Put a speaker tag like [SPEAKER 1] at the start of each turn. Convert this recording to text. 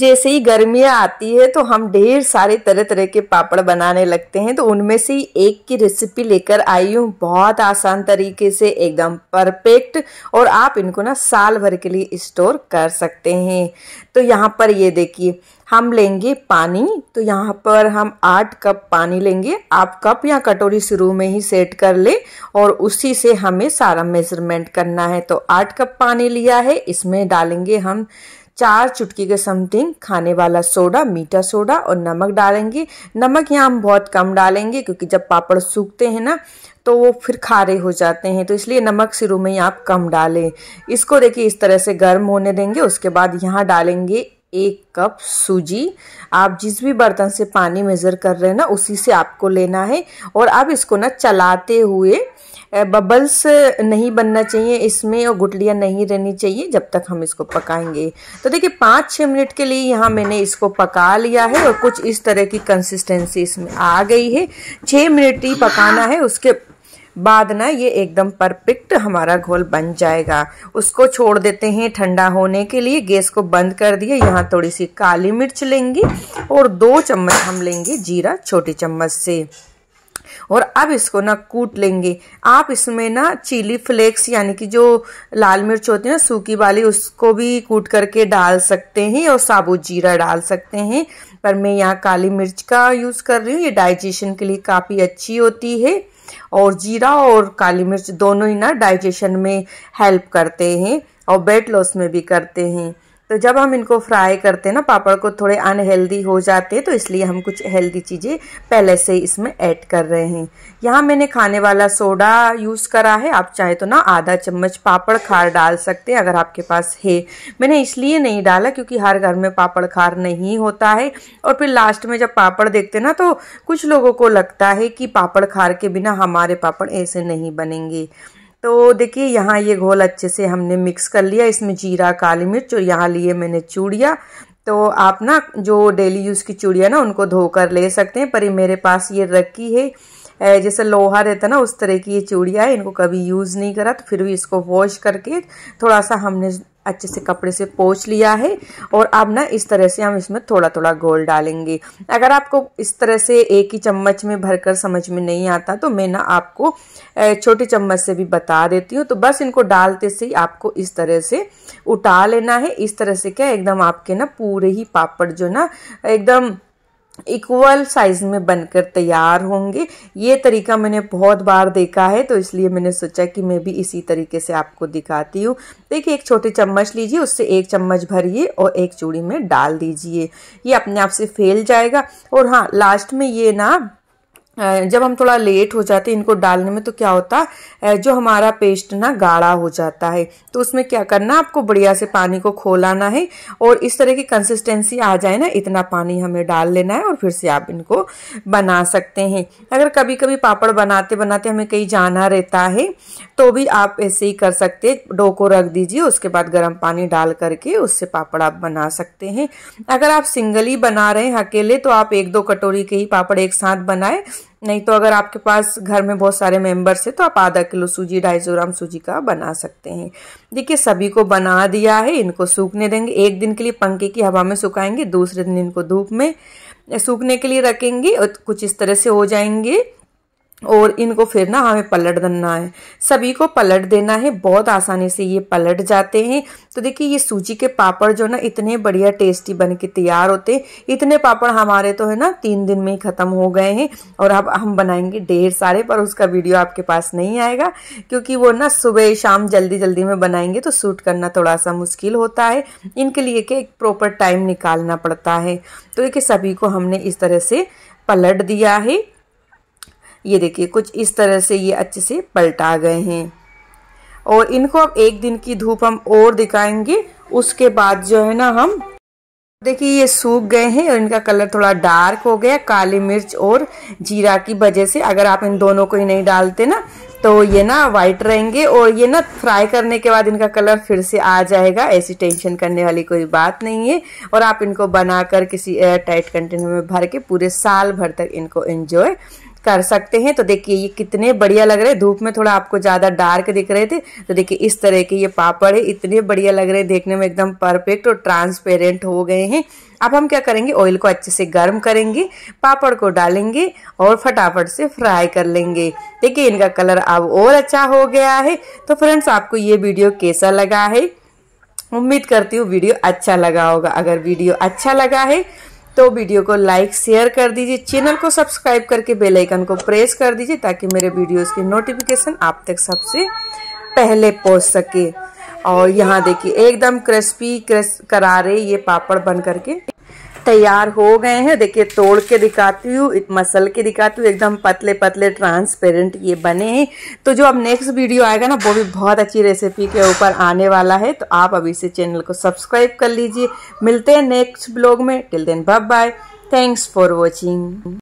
[SPEAKER 1] जैसे ही गर्मियाँ आती है तो हम ढेर सारे तरह तरह के पापड़ बनाने लगते हैं तो उनमें से एक की रेसिपी लेकर आई हूँ बहुत आसान तरीके से एकदम परफेक्ट और आप इनको ना साल भर के लिए स्टोर कर सकते हैं तो यहाँ पर ये देखिए हम लेंगे पानी तो यहाँ पर हम आठ कप पानी लेंगे आप कप या कटोरी शुरू में ही सेट कर ले और उसी से हमें सारा मेजरमेंट करना है तो आठ कप पानी लिया है इसमें डालेंगे हम चार चुटकी के समथिंग खाने वाला सोडा मीठा सोडा और नमक डालेंगे नमक यहाँ हम बहुत कम डालेंगे क्योंकि जब पापड़ सूखते हैं ना तो वो फिर खारे हो जाते हैं तो इसलिए नमक शुरू में ही आप कम डालें इसको देखिए इस तरह से गर्म होने देंगे उसके बाद यहाँ डालेंगे एक कप सूजी आप जिस भी बर्तन से पानी मेज़र कर रहे हैं ना उसी से आपको लेना है और आप इसको ना चलाते हुए बबल्स नहीं बनना चाहिए इसमें और गुटलियाँ नहीं रहनी चाहिए जब तक हम इसको पकाएंगे तो देखिए पाँच छः मिनट के लिए यहाँ मैंने इसको पका लिया है और कुछ इस तरह की कंसिस्टेंसी इसमें आ गई है छः मिनट ही पकाना है उसके बाद ना ये एकदम परफेक्ट हमारा घोल बन जाएगा उसको छोड़ देते हैं ठंडा होने के लिए गैस को बंद कर दिया यहाँ थोड़ी सी काली मिर्च लेंगे और दो चम्मच हम लेंगे जीरा छोटी चम्मच से और अब इसको ना कूट लेंगे आप इसमें ना चिली फ्लेक्स यानी कि जो लाल मिर्च होती है ना सूखी वाली उसको भी कूट करके डाल सकते हैं और साबुत जीरा डाल सकते हैं पर मैं यहाँ काली मिर्च का यूज़ कर रही हूँ ये डाइजेशन के लिए काफ़ी अच्छी होती है और जीरा और काली मिर्च दोनों ही ना डाइजेशन में हेल्प करते हैं और वेट लॉस में भी करते हैं तो जब हम इनको फ्राई करते हैं ना पापड़ को थोड़े अनहेल्दी हो जाते हैं तो इसलिए हम कुछ हेल्दी चीज़ें पहले से इसमें ऐड कर रहे हैं यहाँ मैंने खाने वाला सोडा यूज़ करा है आप चाहे तो ना आधा चम्मच पापड़ खार डाल सकते हैं अगर आपके पास है मैंने इसलिए नहीं डाला क्योंकि हर घर में पापड़ खार नहीं होता है और फिर लास्ट में जब पापड़ देखते ना तो कुछ लोगों को लगता है कि पापड़ खार के बिना हमारे पापड़ ऐसे नहीं बनेंगे तो देखिए यहाँ ये घोल अच्छे से हमने मिक्स कर लिया इसमें जीरा काली मिर्च और यहाँ लिए मैंने चूड़िया तो आप ना जो डेली यूज़ की चूड़िया ना उनको धोकर ले सकते हैं पर मेरे पास ये रखी है जैसे लोहा रहता ना उस तरह की ये चूड़िया है इनको कभी यूज़ नहीं करा तो फिर भी इसको वॉश करके थोड़ा सा हमने अच्छे से कपड़े से पोछ लिया है और अब ना इस तरह से हम इसमें थोड़ा थोड़ा घोल डालेंगे अगर आपको इस तरह से एक ही चम्मच में भरकर समझ में नहीं आता तो मैं ना आपको छोटी चम्मच से भी बता देती हूँ तो बस इनको डालते से ही आपको इस तरह से उठा लेना है इस तरह से क्या एकदम आपके ना पूरे ही पापड़ जो ना एकदम इक्वल साइज में बनकर तैयार होंगे ये तरीका मैंने बहुत बार देखा है तो इसलिए मैंने सोचा कि मैं भी इसी तरीके से आपको दिखाती हूँ देखिए एक छोटे चम्मच लीजिए उससे एक चम्मच भरिए और एक चूड़ी में डाल दीजिए ये अपने आप से फैल जाएगा और हाँ लास्ट में ये ना जब हम थोड़ा लेट हो जाते हैं इनको डालने में तो क्या होता है जो हमारा पेस्ट ना गाढ़ा हो जाता है तो उसमें क्या करना आपको बढ़िया से पानी को खोलाना है और इस तरह की कंसिस्टेंसी आ जाए ना इतना पानी हमें डाल लेना है और फिर से आप इनको बना सकते हैं अगर कभी कभी पापड़ बनाते बनाते हमें कहीं जाना रहता है तो भी आप ऐसे ही कर सकते डो को रख दीजिए उसके बाद गर्म पानी डाल करके उससे पापड़ आप बना सकते हैं अगर आप सिंगल ही बना रहे हैं अकेले तो आप एक दो कटोरी के ही पापड़ एक साथ बनाएं नहीं तो अगर आपके पास घर में बहुत सारे मेंबर्स हैं तो आप आधा किलो सूजी ढाई सौ ग्राम सूजी का बना सकते हैं देखिए सभी को बना दिया है इनको सूखने देंगे एक दिन के लिए पंखे की हवा में सुखाएंगे दूसरे दिन इनको धूप में सूखने के लिए रखेंगे और कुछ इस तरह से हो जाएंगे और इनको फिर ना हमें पलट देना है सभी को पलट देना है बहुत आसानी से ये पलट जाते हैं तो देखिए ये सूजी के पापड़ जो ना इतने बढ़िया टेस्टी बन के तैयार होते हैं इतने पापड़ हमारे तो है ना तीन दिन में ही ख़त्म हो गए हैं और अब हम बनाएंगे ढेर सारे पर उसका वीडियो आपके पास नहीं आएगा क्योंकि वो ना सुबह शाम जल्दी जल्दी में बनाएंगे तो सूट करना थोड़ा सा मुश्किल होता है इनके लिए क्या एक प्रॉपर टाइम निकालना पड़ता है तो देखिए सभी को हमने इस तरह से पलट दिया है ये देखिए कुछ इस तरह से ये अच्छे से पलटा गए हैं और इनको अब एक दिन की धूप हम और दिखाएंगे उसके बाद जो है ना हम देखिए ये सूख गए हैं और इनका कलर थोड़ा डार्क हो गया काली मिर्च और जीरा की वजह से अगर आप इन दोनों को ही नहीं डालते ना तो ये ना वाइट रहेंगे और ये ना फ्राई करने के बाद इनका कलर फिर से आ जाएगा ऐसी टेंशन करने वाली कोई बात नहीं है और आप इनको बनाकर किसी एयर टाइट कंटेनर में भर के पूरे साल भर तक इनको एंजॉय कर सकते हैं तो देखिए ये कितने बढ़िया लग रहे हैं धूप में थोड़ा आपको ज़्यादा डार्क दिख रहे थे तो देखिए इस तरह के ये पापड़ है इतने बढ़िया लग रहे हैं देखने में एकदम परफेक्ट और ट्रांसपेरेंट हो गए हैं अब हम क्या करेंगे ऑयल को अच्छे से गर्म करेंगे पापड़ को डालेंगे और फटाफट से फ्राई कर लेंगे देखिए इनका कलर अब और अच्छा हो गया है तो फ्रेंड्स आपको ये वीडियो कैसा लगा है उम्मीद करती हूँ वीडियो अच्छा लगा होगा अगर वीडियो अच्छा लगा है तो वीडियो को लाइक शेयर कर दीजिए चैनल को सब्सक्राइब करके बेल आइकन को प्रेस कर दीजिए ताकि मेरे वीडियोस की नोटिफिकेशन आप तक सबसे पहले पहुंच सके और यहाँ देखिए एकदम क्रिस्पी क्रिस्प करारे ये पापड़ बन करके तैयार हो गए हैं देखिए तोड़ के दिखाती हूँ मसल के दिखाती हूँ एकदम पतले पतले ट्रांसपेरेंट ये बने हैं तो जो अब नेक्स्ट वीडियो आएगा ना वो भी बहुत अच्छी रेसिपी के ऊपर आने वाला है तो आप अभी से चैनल को सब्सक्राइब कर लीजिए मिलते हैं नेक्स्ट ब्लॉग में till then bye bye thanks for watching